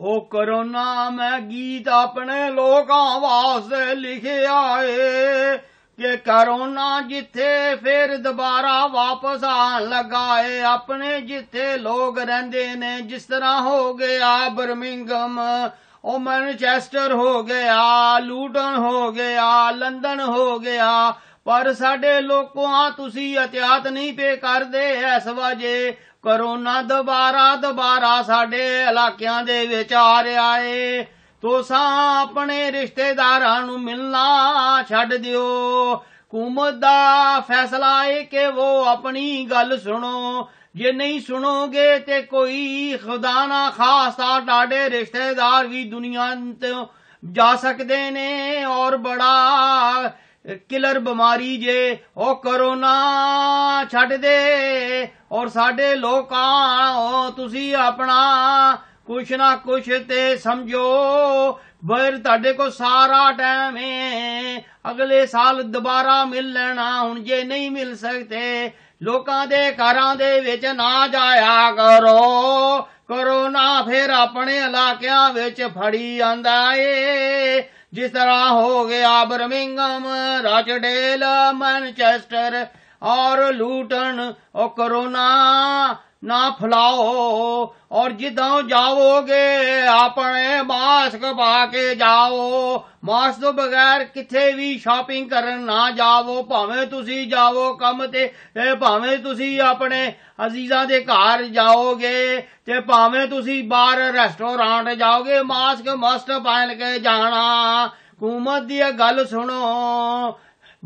ओ corona में गीत अपने लोकां वास्ते लिखिया ਏ ਕਿ ਕਰੋਨਾ ਜਿੱਥੇ ਫੇਰ ਦੁਬਾਰਾ ਵਾਪਸ ਆਣ ਲਗਾਏ ਆਪਣੇ ਜਿੱਥੇ ਲੋਕ ਰਹਿੰਦੇ ਨੇ ਜਿਸ ਤਰ੍ਹਾਂ ਹੋ ਗਿਆ ਬਰਮਿੰਗਮ ਉਹ ਮੈਨਚੈਸਟਰ ਹੋ ਗਿਆ ਲੂਟਨ ਹੋ ਗਿਆ ਲੰਡਨ ਹੋ ਗਿਆ ਪਰ ਸਾਡੇ ਲੋਕਾਂ ਤੁਸੀਂ ਇਤਿਆਤ ਨਹੀਂ ਪੇ ਕਰਦੇ ਐਸ ਵਜੇ ਕਰੋਨਾ ਦੁਬਾਰਾ ਦੁਬਾਰਾ ਸਾਡੇ ਇਲਾਕਿਆਂ ਦੇ ਵਿੱਚ ਆ ਰਿਹਾ ਏ ਤੁਸੀਂ ਆਪਣੇ ਰਿਸ਼ਤੇਦਾਰਾਂ ਨੂੰ ਮਿਲਣਾ ਛੱਡ ਦਿਓ ਹਕੂਮਤ ਦਾ ਫੈਸਲਾ ਏ ਕਿ ਉਹ ਆਪਣੀ ਗੱਲ ਸੁਣੋ ਜੇ ਨਹੀਂ ਸੁਣੋਗੇ ਤੇ ਕੋਈ ਖੁਦਾ ਨਾ ਆ ਡਾਡੇ ਰਿਸ਼ਤੇਦਾਰ ਵੀ ਦੁਨੀਆ ਤੋਂ ਜਾ ਸਕਦੇ ਨੇ ਔਰ ਬੜਾ ਕਿਲਰ ਬਿਮਾਰੀ ਜੇ ਉਹ ਕਰੋਨਾ ਛੱਡ ਦੇ ਔਰ ਸਾਡੇ ਲੋਕਾਂ ਉਹ ਤੁਸੀਂ ਆਪਣਾ ਕੁਛ ਨਾ ਕੁਛ ਤੇ ਸਮਝੋ ਬਰ ਤੁਹਾਡੇ ਕੋ ਸਾਰਾ ਟਾਈਮ ਹੈ ਅਗਲੇ ਸਾਲ ਦੁਬਾਰਾ ਮਿਲ ਲੈਣਾ ਹੁਣ ਜੇ ਨਹੀਂ ਮਿਲ ਸਕਤੇ ਲੋਕਾਂ ਦੇ ਘਰਾਂ ਦੇ ਵਿੱਚ ਨਾ ਜਾਇਆ ਕਰੋ ਕਰੋਨਾ ਫੇਰ ਆਪਣੇ ਇਲਾਕਿਆਂ ਵਿੱਚ ਫੜੀ ਆਂਦਾ ਏ ਜਿਸ ਤਰ੍ਹਾਂ ਹੋ ਗਿਆ ਬਰਮਿੰਗਮ ਰਾਚਡੇਲ ਮੈਨਚੈਸਟਰ ਔਰ ਲੂਟਨ ਔਰ ਕਰੋਨਾ ਨਾ ਫਲਾਓ ਔਰ ਜਿੱਦਾਂ ਜਾਵੋਗੇ ਆਪਣੇ ਮਾਸਕ ਪਾ ਕੇ ਜਾਓ ਮਾਸਕ ਤੋਂ ਬਗੈਰ ਕਿੱਥੇ ਵੀ ਸ਼ਾਪਿੰਗ ਕਰਨ ਨਾ ਜਾਵੋ ਭਾਵੇਂ ਤੁਸੀਂ ਜਾਵੋ ਕੰਮ ਤੇ ਭਾਵੇਂ ਤੁਸੀਂ ਆਪਣੇ ਅਜ਼ੀਜ਼ਾਂ ਦੇ ਘਰ ਜਾਓਗੇ ਤੇ ਭਾਵੇਂ ਤੁਸੀਂ ਬਾਹਰ ਰੈਸਟੋਰੈਂਟ ਜਾਓਗੇ ਮਾਸਕ ਮਸਟ ਪਾ ਕੇ ਜਾਣਾ ਹਕੂਮਤ ਦੀ ਗੱਲ ਸੁਣੋ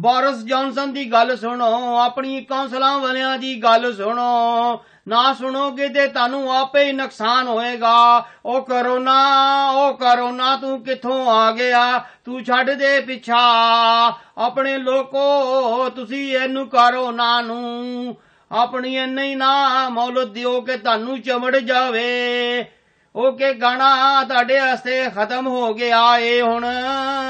ਬੋਰਸ ਜੌਨਸਨ ਦੀ ਗੱਲ ਸੁਣੋ ਆਪਣੀ ਕੌਂਸਲਾਂ ਵਾਲਿਆਂ ਦੀ ਗੱਲ ਸੁਣੋ ਨਾ ਸੁਣੋਗੇ ਤੇ ਤੁਹਾਨੂੰ ਆਪੇ ਹੀ ਨੁਕਸਾਨ ਹੋਏਗਾ ਉਹ ਕਰੋਨਾ ਉਹ ਕਰੋਨਾ ਤੂੰ ਕਿੱਥੋਂ ਆ ਗਿਆ ਤੂੰ ਛੱਡ ਦੇ ਪਿੱਛਾ ਆਪਣੇ ਲੋਕੋ ਤੁਸੀਂ ਇਹਨੂੰ ਕਰੋਨਾ ਨੂੰ ਆਪਣੀ ਨਹੀਂ ਨਾ ਮੌਲਤ ਦਿਓ ਕਿ ਤੁਹਾਨੂੰ ਚਮੜ ਜਾਵੇ ਉਹ ਗਾਣਾ ਤੁਹਾਡੇ ਵਾਸਤੇ ਖਤਮ ਹੋ ਗਿਆ ਏ ਹੁਣ